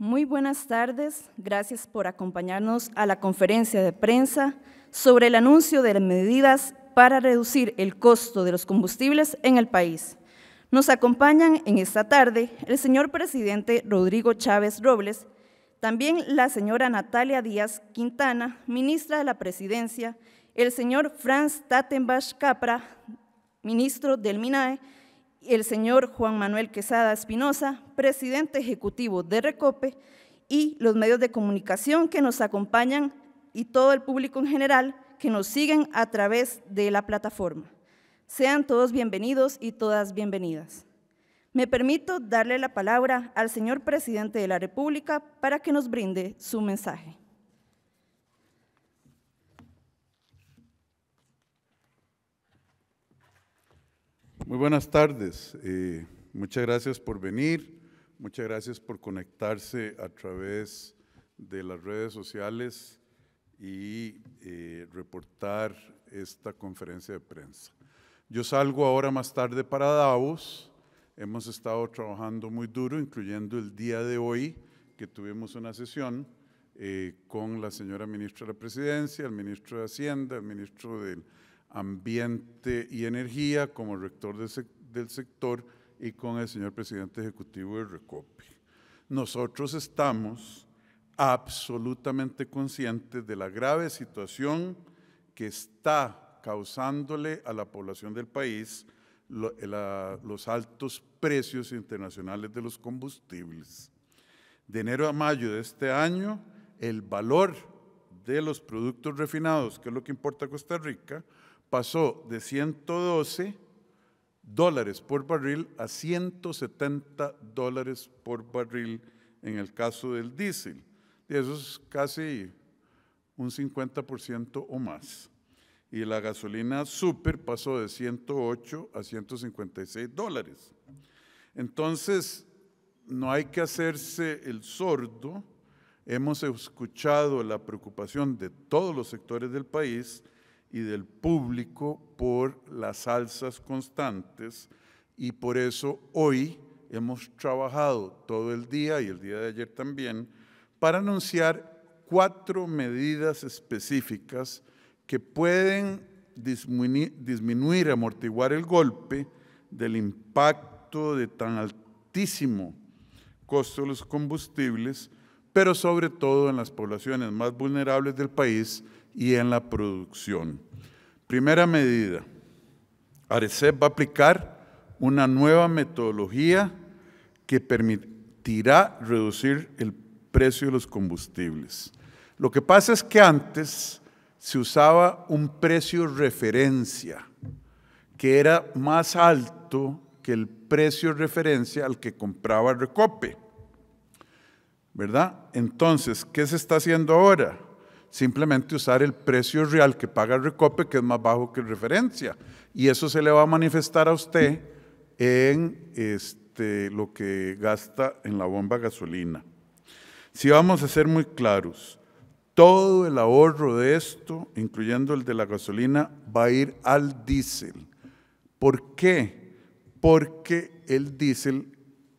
Muy buenas tardes, gracias por acompañarnos a la conferencia de prensa sobre el anuncio de medidas para reducir el costo de los combustibles en el país. Nos acompañan en esta tarde el señor presidente Rodrigo Chávez Robles, también la señora Natalia Díaz Quintana, ministra de la Presidencia, el señor Franz Tatenbach Capra, ministro del MINAE, el señor Juan Manuel Quesada Espinosa, presidente ejecutivo de Recope, y los medios de comunicación que nos acompañan y todo el público en general que nos siguen a través de la plataforma. Sean todos bienvenidos y todas bienvenidas. Me permito darle la palabra al señor presidente de la República para que nos brinde su mensaje. Muy buenas tardes. Eh, muchas gracias por venir. Muchas gracias por conectarse a través de las redes sociales y eh, reportar esta conferencia de prensa. Yo salgo ahora más tarde para Davos. Hemos estado trabajando muy duro, incluyendo el día de hoy, que tuvimos una sesión eh, con la señora ministra de la Presidencia, el ministro de Hacienda, el ministro del Ambiente y Energía como rector del, sector y con el señor presidente ejecutivo de Recopi. Nosotros estamos absolutamente conscientes de la grave situación que está causándole a la población del país los altos precios internacionales de los combustibles. De enero a mayo de este año, el valor de los productos refinados, que es lo que importa a Costa Rica, pasó de 112 dólares por barril a 170 dólares por barril en el caso del diésel. Y eso es casi un 50% o más. Y la gasolina super pasó de 108 a 156 dólares. Entonces, no hay que hacerse el sordo. Hemos escuchado la preocupación de todos los sectores del país y del público por las alzas constantes y por eso hoy hemos trabajado todo el día y el día de ayer también para anunciar cuatro medidas específicas que pueden disminuir, amortiguar el golpe del impacto de tan altísimo costo de los combustibles, pero sobre todo en las poblaciones más vulnerables del país, y en la producción. Primera medida, Arecep va a aplicar una nueva metodología que permitirá reducir el precio de los combustibles. Lo que pasa es que antes se usaba un precio referencia, que era más alto que el precio referencia al que compraba Recope. ¿Verdad? Entonces, ¿qué se está haciendo ahora? simplemente usar el precio real que paga el Recope, que es más bajo que referencia. Y eso se le va a manifestar a usted en este, lo que gasta en la bomba gasolina. Si vamos a ser muy claros, todo el ahorro de esto, incluyendo el de la gasolina, va a ir al diésel. ¿Por qué? Porque el diésel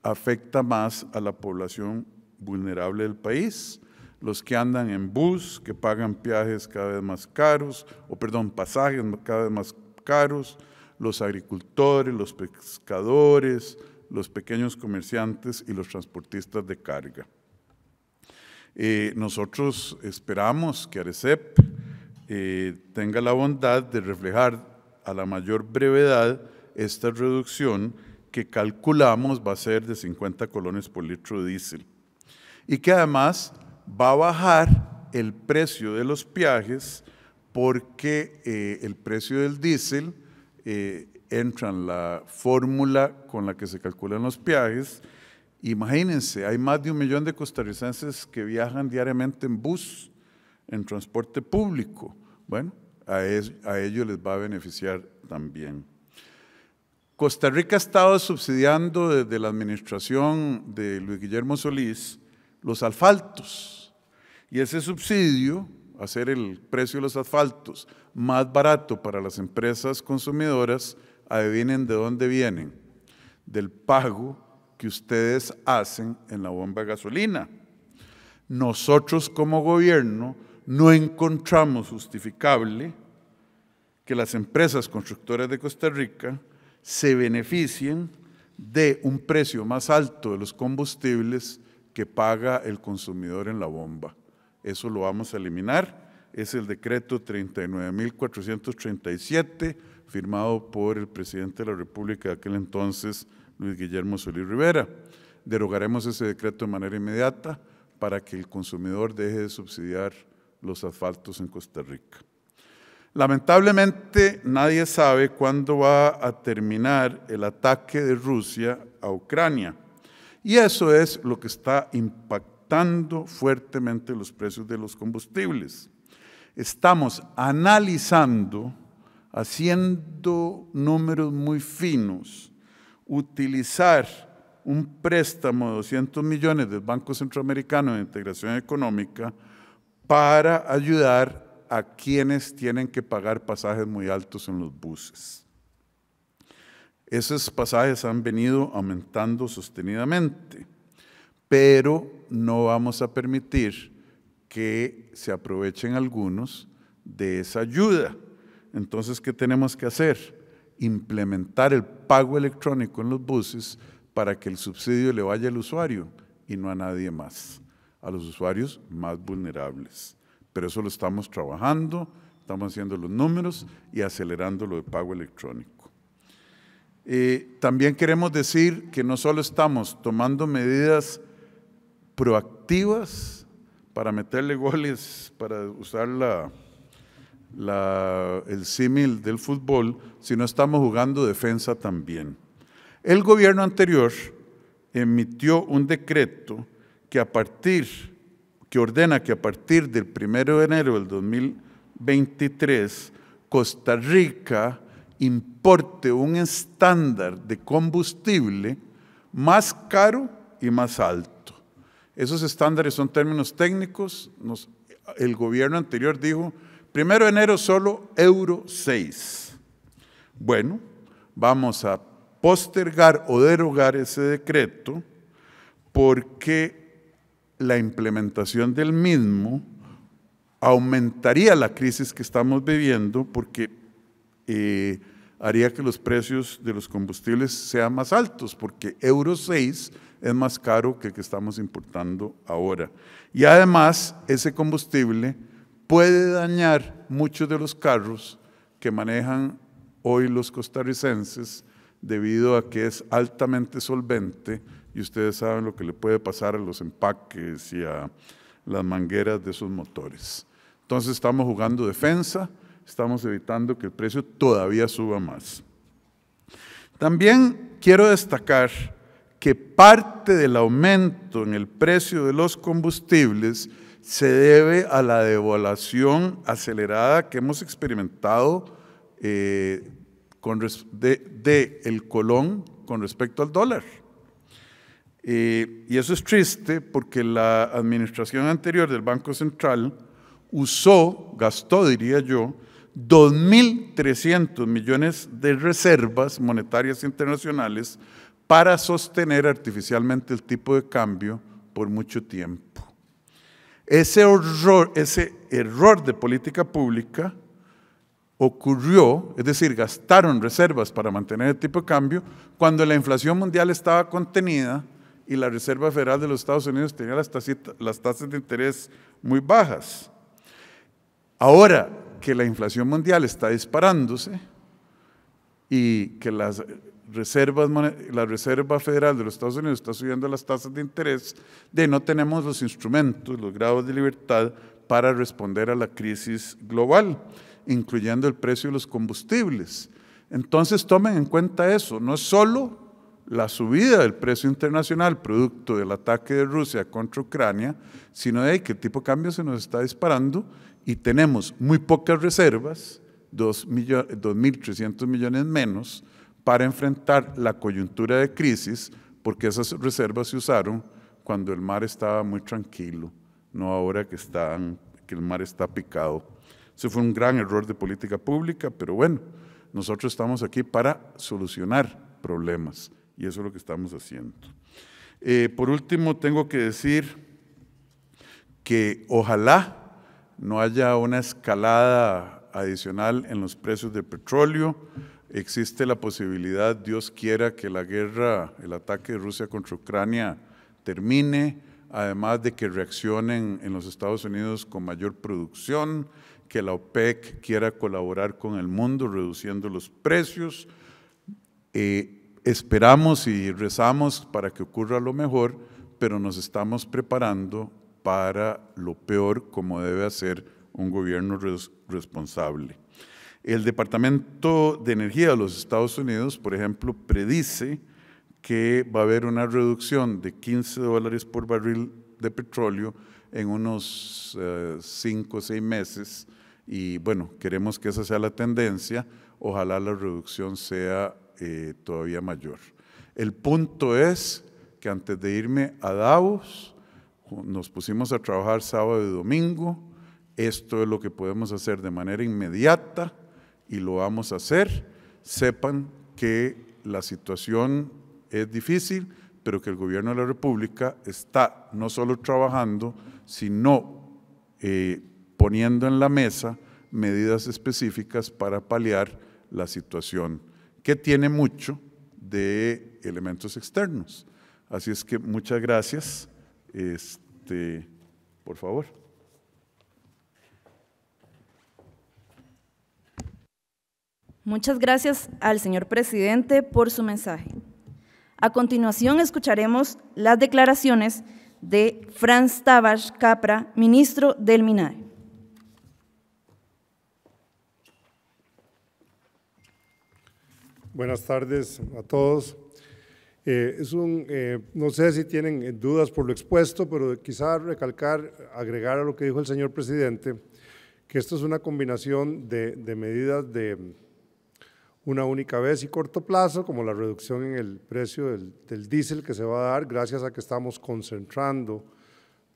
afecta más a la población vulnerable del país los que andan en bus, que pagan viajes cada vez más caros, o perdón, pasajes cada vez más caros, los agricultores, los pescadores, los pequeños comerciantes y los transportistas de carga. Eh, nosotros esperamos que Arecep eh, tenga la bondad de reflejar a la mayor brevedad esta reducción que calculamos va a ser de 50 colones por litro de diésel y que además va a bajar el precio de los peajes porque eh, el precio del diésel eh, entra en la fórmula con la que se calculan los peajes. Imagínense, hay más de un millón de costarricenses que viajan diariamente en bus, en transporte público. Bueno, a, ellos a ello les va a beneficiar también. Costa Rica ha estado subsidiando desde la administración de Luis Guillermo Solís los asfaltos y ese subsidio, hacer el precio de los asfaltos más barato para las empresas consumidoras, adivinen de dónde vienen, del pago que ustedes hacen en la bomba gasolina. Nosotros como gobierno no encontramos justificable que las empresas constructoras de Costa Rica se beneficien de un precio más alto de los combustibles que paga el consumidor en la bomba. Eso lo vamos a eliminar. Es el decreto 39.437, firmado por el presidente de la República de aquel entonces, Luis Guillermo Solís Rivera. Derogaremos ese decreto de manera inmediata para que el consumidor deje de subsidiar los asfaltos en Costa Rica. Lamentablemente nadie sabe cuándo va a terminar el ataque de Rusia a Ucrania. Y eso es lo que está impactando fuertemente los precios de los combustibles. Estamos analizando, haciendo números muy finos, utilizar un préstamo de 200 millones del Banco Centroamericano de Integración Económica para ayudar a quienes tienen que pagar pasajes muy altos en los buses. Esos pasajes han venido aumentando sostenidamente pero no vamos a permitir que se aprovechen algunos de esa ayuda. Entonces, ¿qué tenemos que hacer? Implementar el pago electrónico en los buses para que el subsidio le vaya al usuario y no a nadie más, a los usuarios más vulnerables. Pero eso lo estamos trabajando, estamos haciendo los números y acelerando lo de pago electrónico. Eh, también queremos decir que no solo estamos tomando medidas proactivas para meterle goles, para usar la, el símil del fútbol, si no estamos jugando defensa también. El gobierno anterior emitió un decreto que a partir, que ordena que a partir del 1 de enero del 2023, Costa Rica importe un estándar de combustible más caro y más alto. Esos estándares son términos técnicos. el gobierno anterior dijo, primero de enero solo euro 6. Bueno, vamos a postergar o derogar ese decreto porque la implementación del mismo aumentaría la crisis que estamos viviendo porque eh, haría que los precios de los combustibles sean más altos, porque Euro 6 es más caro que el que estamos importando ahora. Y además, ese combustible puede dañar muchos de los carros que manejan hoy los costarricenses debido a que es altamente solvente y ustedes saben lo que le puede pasar a los empaques y a las mangueras de sus motores. Entonces estamos jugando defensa, estamos evitando que el precio todavía suba más. También quiero destacar que parte del aumento en el precio de los combustibles se debe a la devaluación acelerada que hemos experimentado eh, del de, el colón con respecto al dólar. Eh, y eso es triste porque la administración anterior del Banco Central usó, gastó, diría yo, 2.300 millones de reservas monetarias internacionales para sostener artificialmente el tipo de cambio por mucho tiempo. Ese, horror, ese error de política pública ocurrió, es decir, gastaron reservas para mantener el tipo de cambio cuando la inflación mundial estaba contenida y la Reserva Federal de los Estados Unidos tenía las, las tasas de interés muy bajas. Ahora, que la inflación mundial está disparándose y que las reservas, la Reserva Federal de los Estados Unidos está subiendo las tasas de interés, de no tenemos los instrumentos, los grados de libertad para responder a la crisis global, incluyendo el precio de los combustibles. Entonces tomen en cuenta eso, no es solo la subida del precio internacional producto del ataque de Rusia contra Ucrania, sino de que el tipo de cambio se nos está disparando y tenemos muy pocas reservas, 2.300 millones menos, para enfrentar la coyuntura de crisis, porque esas reservas se usaron cuando el mar estaba muy tranquilo, no ahora que, que el mar está picado. Eso fue un gran error de política pública, pero bueno, nosotros estamos aquí para solucionar problemas y eso es lo que estamos haciendo. Eh, por último, tengo que decir que ojalá no haya una escalada adicional en los precios de petróleo. Existe la posibilidad, Dios quiera, que la guerra, el ataque de Rusia contra Ucrania termine, además de que reaccionen en los Estados Unidos con mayor producción, que la OPEC quiera colaborar con el mundo reduciendo los precios. Eh, esperamos y rezamos para que ocurra lo mejor, pero nos estamos preparando para lo peor como debe hacer un gobierno responsable. El Departamento de Energía de los Estados Unidos, por ejemplo, predice que va a haber una reducción de 15 dólares por barril de petróleo en unos 5 eh, o 6 meses y bueno, queremos que esa sea la tendencia, ojalá la reducción sea eh, todavía mayor. El punto es que antes de irme a Davos, nos pusimos a trabajar sábado y domingo, esto es lo que podemos hacer de manera inmediata y lo vamos a hacer. Sepan que la situación es difícil, pero que el gobierno de la República está no solo trabajando, sino eh, poniendo en la mesa medidas específicas para paliar la situación, que tiene mucho de elementos externos. Así es que muchas gracias. Este, por favor. Muchas gracias al señor presidente por su mensaje. A continuación escucharemos las declaraciones de Franz Tabach Capra, ministro del MINAE. Buenas tardes a todos. Eh, es un, eh, no sé si tienen eh, dudas por lo expuesto, pero quizá recalcar, agregar a lo que dijo el señor presidente, que esto es una combinación de, medidas de una única vez y corto plazo, como la reducción en el precio del, diésel que se va a dar gracias a que estamos concentrando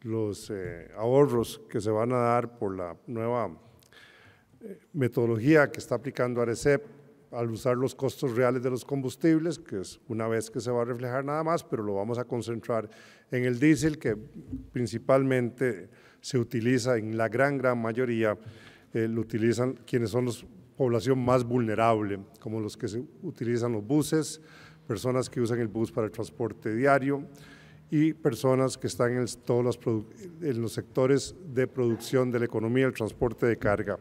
los ahorros que se van a dar por la nueva metodología que está aplicando ARECEP al usar los costos reales de los combustibles, que es una vez que se va a reflejar nada más, pero lo vamos a concentrar en el diésel, que principalmente se utiliza en la gran, gran mayoría, eh, lo utilizan quienes son la población más vulnerable, como los que utilizan los buses, personas que usan el bus para el transporte diario y personas que están en, todos los, en los sectores de producción de la economía, el transporte de carga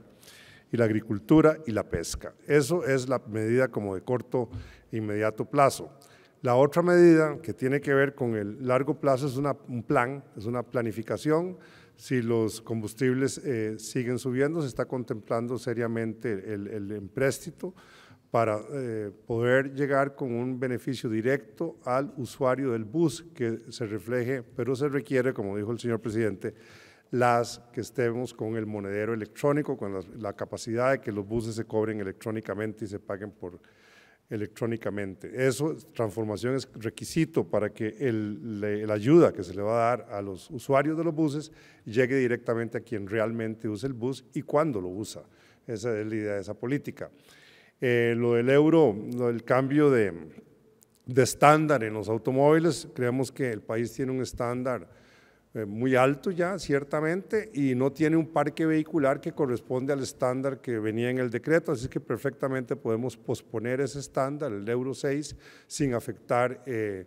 y la agricultura y la pesca. Eso es la medida como de corto e inmediato plazo. La otra medida que tiene que ver con el largo plazo es un plan, es una planificación. Si los combustibles eh, siguen subiendo, se está contemplando seriamente el, empréstito para eh, poder llegar con un beneficio directo al usuario del bus que se refleje, pero se requiere, como dijo el señor presidente, las que estemos con el monedero electrónico, con la, capacidad de que los buses se cobren electrónicamente y se paguen por electrónicamente. Eso, transformación es requisito para que la ayuda que se le va a dar a los usuarios de los buses llegue directamente a quien realmente usa el bus y cuándo lo usa. Esa es la idea de esa política. Eh, lo del euro, lo del cambio de, de estándar en los automóviles, creemos que el país tiene un estándar eh, muy alto ya, ciertamente, y no tiene un parque vehicular que corresponde al estándar que venía en el decreto, así que perfectamente podemos posponer ese estándar, el Euro 6, sin afectar, eh,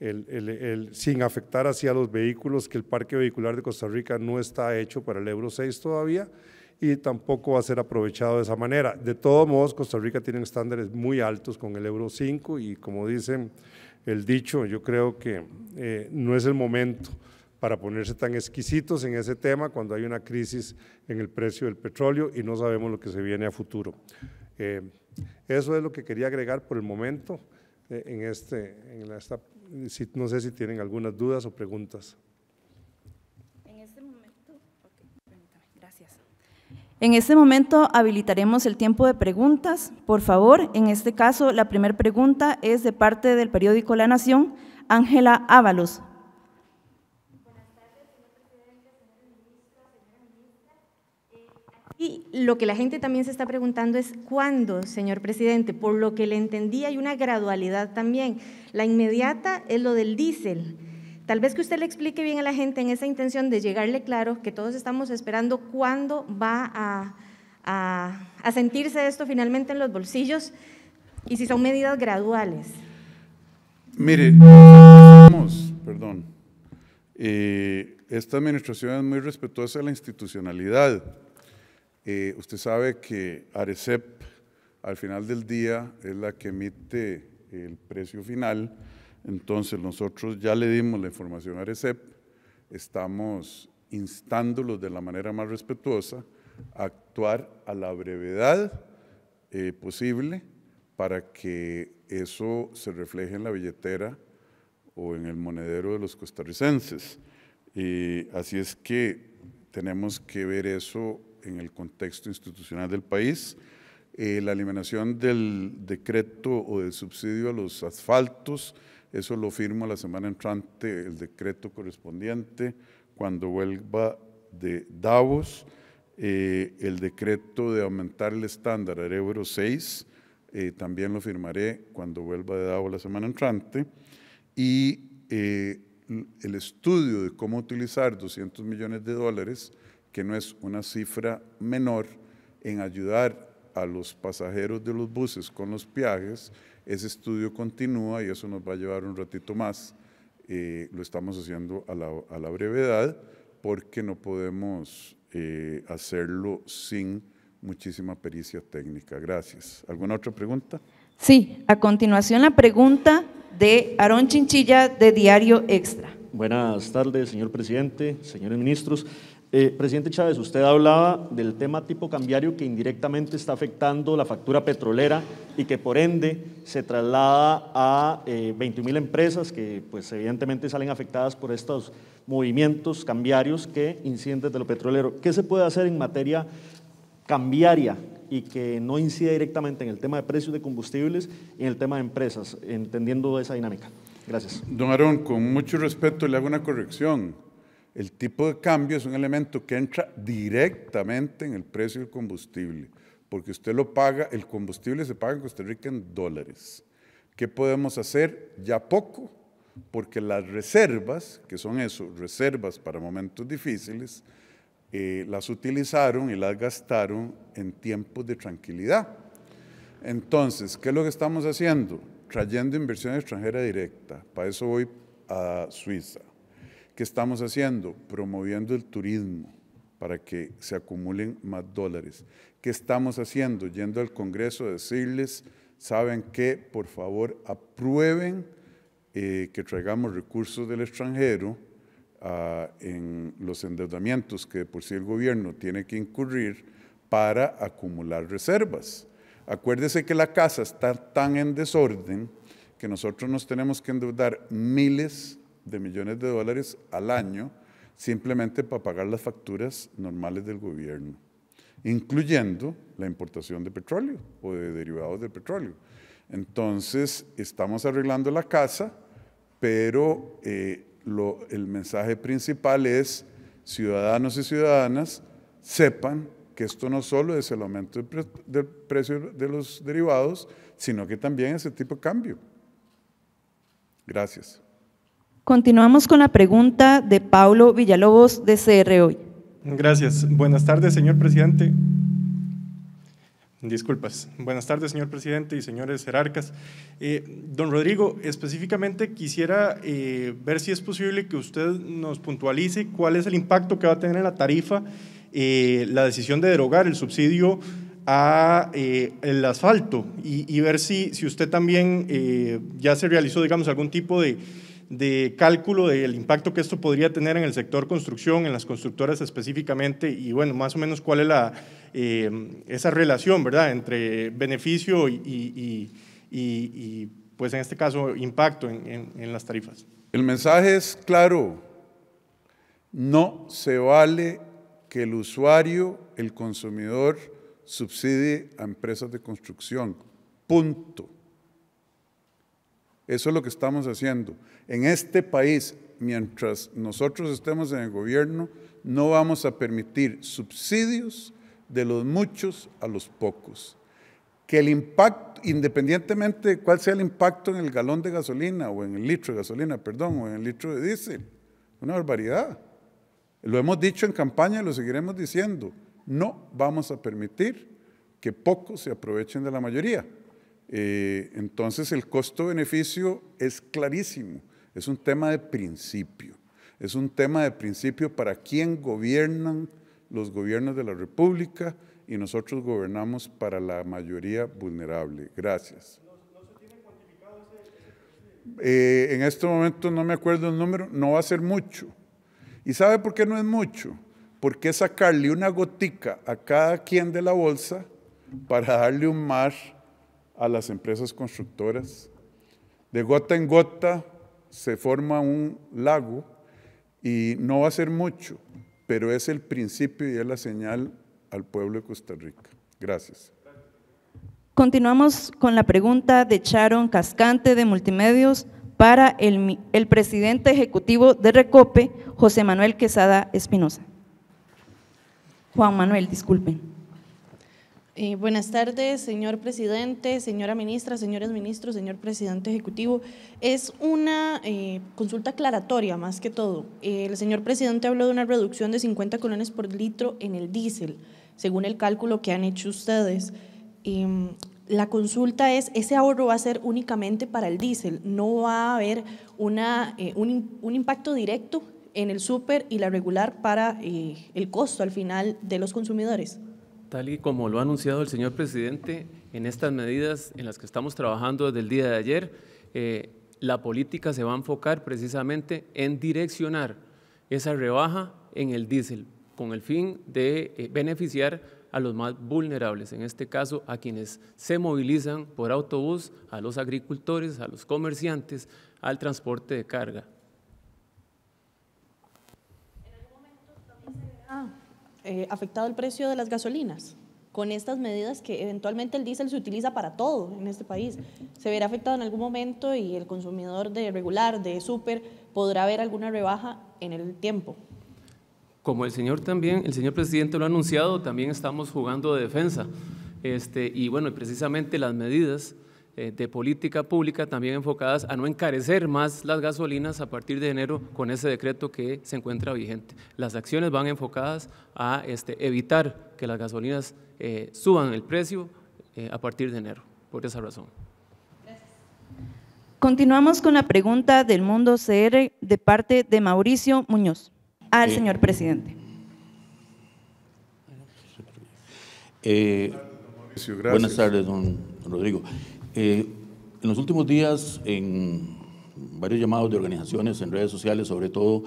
el, sin afectar hacia los vehículos, que el parque vehicular de Costa Rica no está hecho para el Euro 6 todavía y tampoco va a ser aprovechado de esa manera. De todos modos, Costa Rica tiene estándares muy altos con el Euro 5 y como dicen el dicho, yo creo que eh, no es el momento para ponerse tan exquisitos en ese tema cuando hay una crisis en el precio del petróleo y no sabemos lo que se viene a futuro. Eh, eso es lo que quería agregar por el momento eh, en este, esta, no sé si tienen algunas dudas o preguntas. En este momento, En este momento habilitaremos el tiempo de preguntas. Por favor, en este caso, la primera pregunta es de parte del periódico La Nación, Ángela Ábalos. Y lo que la gente también se está preguntando es cuándo, señor presidente. Por lo que le entendí, hay una gradualidad también. La inmediata es lo del diésel. Tal vez que usted le explique bien a la gente en esa intención de llegarle claro que todos estamos esperando cuándo va a, sentirse esto finalmente en los bolsillos y si son medidas graduales. Mire, perdón, eh, esta administración es muy respetuosa de la institucionalidad eh, usted sabe que Arecep al final del día es la que emite el precio final, entonces nosotros ya le dimos la información a Arecep, estamos instándolos de la manera más respetuosa a actuar a la brevedad eh, posible para que eso se refleje en la billetera o en el monedero de los costarricenses. así es que tenemos que ver eso en el contexto institucional del país. Eh, la eliminación del decreto o del subsidio a los asfaltos, eso lo firmo la semana entrante el decreto correspondiente cuando vuelva de Davos. Eh, el decreto de aumentar el estándar a euro 6, también lo firmaré cuando vuelva de Davos la semana entrante. Y eh, el estudio de cómo utilizar 200 millones de dólares que no es una cifra menor, en ayudar a los pasajeros de los buses con los viajes. Ese estudio continúa y eso nos va a llevar un ratito más. Eh, lo estamos haciendo a la, brevedad porque no podemos eh, hacerlo sin muchísima pericia técnica. Gracias. ¿Alguna otra pregunta? Sí, a continuación la pregunta de Aarón Chinchilla de Diario Extra. Buenas tardes, señor presidente, señores ministros. Eh, presidente Chávez, usted hablaba del tema tipo cambiario que indirectamente está afectando la factura petrolera y que por ende se traslada a eh, mil empresas que pues evidentemente salen afectadas por estos movimientos cambiarios que inciden desde lo petrolero. ¿Qué se puede hacer en materia cambiaria y que no incida directamente en el tema de precios de combustibles y en el tema de empresas, entendiendo esa dinámica? Gracias. Don Aarón, con mucho respeto le hago una corrección el tipo de cambio es un elemento que entra directamente en el precio del combustible, porque usted lo paga, el combustible se paga en Costa Rica en dólares. ¿Qué podemos hacer? Ya poco, porque las reservas, que son eso, reservas para momentos difíciles, eh, las utilizaron y las gastaron en tiempos de tranquilidad. Entonces, ¿qué es lo que estamos haciendo? Trayendo inversión extranjera directa. Para eso voy a Suiza. ¿Qué estamos haciendo? Promoviendo el turismo para que se acumulen más dólares. ¿Qué estamos haciendo? Yendo al Congreso a decirles, saben que por favor aprueben eh, que traigamos recursos del extranjero ah, en los endeudamientos que por sí el gobierno tiene que incurrir para acumular reservas. Acuérdese que la casa está tan en desorden que nosotros nos tenemos que endeudar miles de de millones de dólares al año simplemente para pagar las facturas normales del gobierno, incluyendo la importación de petróleo o de derivados de petróleo. Entonces, estamos arreglando la casa, pero eh, el mensaje principal es, ciudadanos y ciudadanas, sepan que esto no solo es el aumento del, del precio de los derivados, sino que también es el tipo de cambio. Gracias. Continuamos con la pregunta de Paulo Villalobos de CR Hoy. Gracias. Buenas tardes, señor presidente. Disculpas. Buenas tardes, señor presidente y señores jerarcas. Eh, don Rodrigo, específicamente quisiera eh, ver si es posible que usted nos puntualice cuál es el impacto que va a tener en la tarifa eh, la decisión de derogar el subsidio a el asfalto y, y, ver si, si usted también ya se realizó, digamos, algún tipo de de cálculo del impacto que esto podría tener en el sector construcción, en las constructoras específicamente, y bueno, más o menos cuál es eh, esa relación, ¿verdad?, entre beneficio y, pues en este caso, impacto en las tarifas. El mensaje es claro, no se vale que el usuario, el consumidor, subsidie a empresas de construcción, punto. Eso es lo que estamos haciendo. En este país, mientras nosotros estemos en el gobierno, no vamos a permitir subsidios de los muchos a los pocos. Que el impacto, independientemente de cuál sea el impacto en el galón de gasolina o en el litro de gasolina, perdón, o en el litro de diésel, una barbaridad. Lo hemos dicho en campaña y lo seguiremos diciendo. No vamos a permitir que pocos se aprovechen de la mayoría. Eh, entonces el costo-beneficio es clarísimo, es un tema de principio, es un tema de principio para quién gobiernan los gobiernos de la República y nosotros gobernamos para la mayoría vulnerable. Gracias. Eh, en este momento no me acuerdo el número, no va a ser mucho. ¿Y sabe por qué no es mucho? Porque sacarle una gotica a cada quien de la bolsa para darle un mar a las empresas constructoras. De gota en gota se forma un lago y no va a ser mucho, pero es el principio y es la señal al pueblo de Costa Rica. Gracias. Continuamos con la pregunta de Sharon Cascante de Multimedios para el, el presidente ejecutivo de Recope, José Manuel Quesada Espinosa. Juan Manuel, disculpen. Eh, buenas tardes, señor presidente, señora ministra, señores ministros, señor presidente ejecutivo. Es una eh, consulta aclaratoria más que todo. el señor presidente habló de una reducción de 50 colones por litro en el diésel, según el cálculo que han hecho ustedes. Em, la consulta es, ese ahorro va a ser únicamente para el diésel, no va a haber una, eh, un, un impacto directo en el súper y la regular para el costo al final de los consumidores. Tal y como lo ha anunciado el señor presidente, en estas medidas en las que estamos trabajando desde el día de ayer, eh, la política se va a enfocar precisamente en direccionar esa rebaja en el diésel, con el fin de eh, beneficiar a los más vulnerables, en este caso a quienes se movilizan por autobús, a los agricultores, a los comerciantes, al transporte de carga. Eh, afectado el precio de las gasolinas con estas medidas que eventualmente el diésel se utiliza para todo en este país. Se verá afectado en algún momento y el consumidor de regular, de súper, podrá ver alguna rebaja en el tiempo. Como el señor también, el señor presidente lo ha anunciado, también estamos jugando de defensa. Este, y bueno, precisamente las medidas eh, de política pública también enfocadas a no encarecer más las gasolinas a partir de enero con ese decreto que se encuentra vigente. Las acciones van enfocadas a este, evitar que las gasolinas eh, suban el precio eh, a partir de enero, por esa razón. Continuamos con la pregunta del Mundo CR de parte de Mauricio Muñoz al señor presidente. buenas tardes, don Rodrigo. Eh, en los últimos días, en varios llamados de organizaciones en redes sociales, sobre todo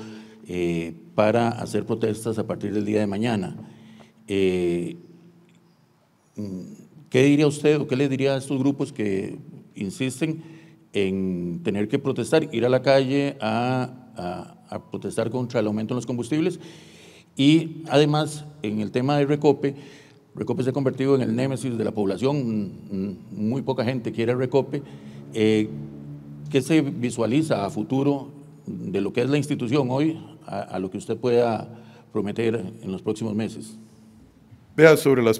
eh, para hacer protestas a partir del día de mañana, eh, mm, ¿qué diría usted o qué le diría a estos grupos que insisten en tener que protestar, ir a la calle a, a protestar contra el aumento en los combustibles? Y además, en el tema de Recope, Recope se ha convertido en el némesis de la población, mm, muy poca gente quiere Recope. Eh, ¿Qué se visualiza a futuro de lo que es la institución hoy a, lo que usted pueda prometer en los próximos meses? Vea, sobre las,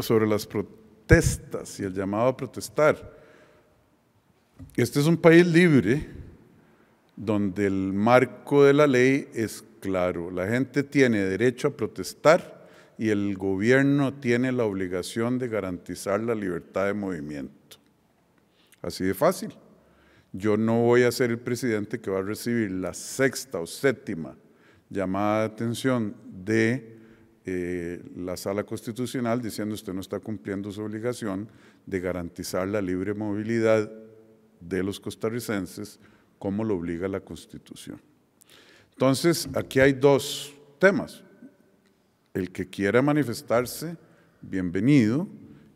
sobre las protestas y el llamado a protestar, este es un país libre donde el marco de la ley es claro, la gente tiene derecho a protestar y el gobierno tiene la obligación de garantizar la libertad de movimiento. Así de fácil. Yo no voy a ser el presidente que va a recibir la sexta o séptima llamada de atención de eh, la sala constitucional diciendo usted no está cumpliendo su obligación de garantizar la libre movilidad de los costarricenses como lo obliga la constitución. Entonces, aquí hay dos temas. El que quiera manifestarse, bienvenido,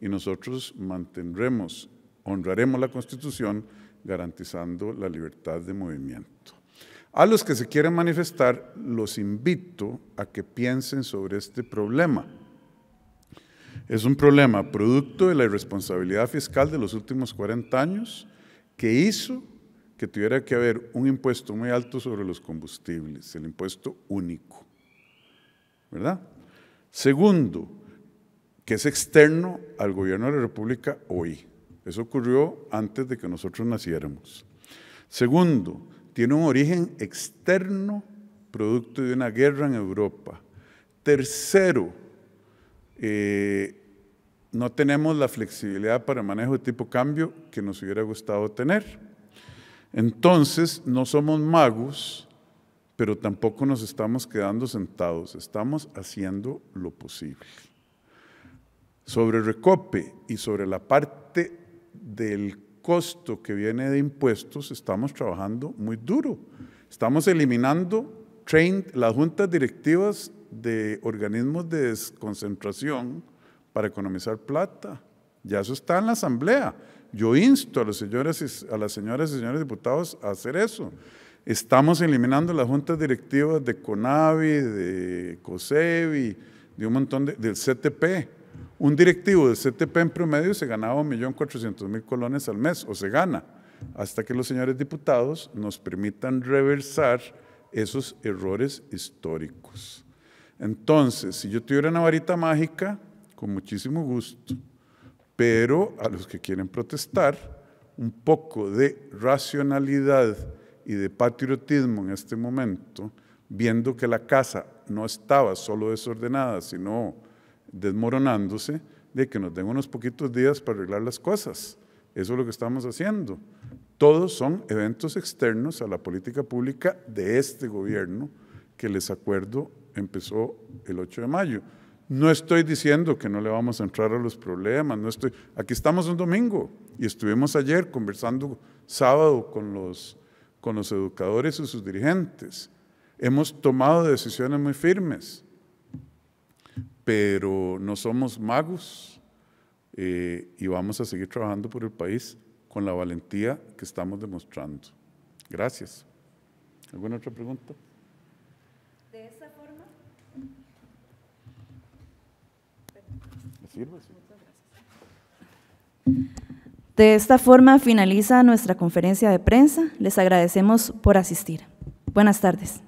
y nosotros mantendremos, honraremos la Constitución garantizando la libertad de movimiento. A los que se quieren manifestar, los invito a que piensen sobre este problema. Es un problema producto de la irresponsabilidad fiscal de los últimos 40 años que hizo que tuviera que haber un impuesto muy alto sobre los combustibles, el impuesto único. ¿Verdad? Segundo, que es externo al gobierno de la República hoy. Eso ocurrió antes de que nosotros naciéramos. Segundo, tiene un origen externo producto de una guerra en Europa. Tercero, eh, no tenemos la flexibilidad para manejo de tipo cambio que nos hubiera gustado tener. Entonces, no somos magos, pero tampoco nos estamos quedando sentados, estamos haciendo lo posible. Sobre Recope y sobre la parte del costo que viene de impuestos, estamos trabajando muy duro. Estamos eliminando train, las juntas directivas de organismos de desconcentración para economizar plata. Ya eso está en la asamblea. Yo insto a, los señores, a las señoras y señores diputados a hacer eso estamos eliminando las juntas directivas de CONAVI, de COSEVI, de un montón del CTP. Un directivo del CTP en promedio se ganaba 1.400.000 colones al mes, o se gana, hasta que los señores diputados nos permitan reversar esos errores históricos. Entonces, si yo tuviera una varita mágica, con muchísimo gusto, pero a los que quieren protestar, un poco de racionalidad, y de patriotismo en este momento, viendo que la casa no estaba solo desordenada, sino desmoronándose, de que nos den unos poquitos días para arreglar las cosas. Eso es lo que estamos haciendo. Todos son eventos externos a la política pública de este gobierno que les acuerdo empezó el 8 de mayo. No estoy diciendo que no le vamos a entrar a los problemas, no estoy, aquí estamos un domingo y estuvimos ayer conversando sábado con los con los educadores y sus dirigentes. Hemos tomado decisiones muy firmes, pero no somos magos eh, y vamos a seguir trabajando por el país con la valentía que estamos demostrando. Gracias. ¿Alguna otra pregunta? De esa forma. ¿Me de esta forma finaliza nuestra conferencia de prensa. Les agradecemos por asistir. Buenas tardes.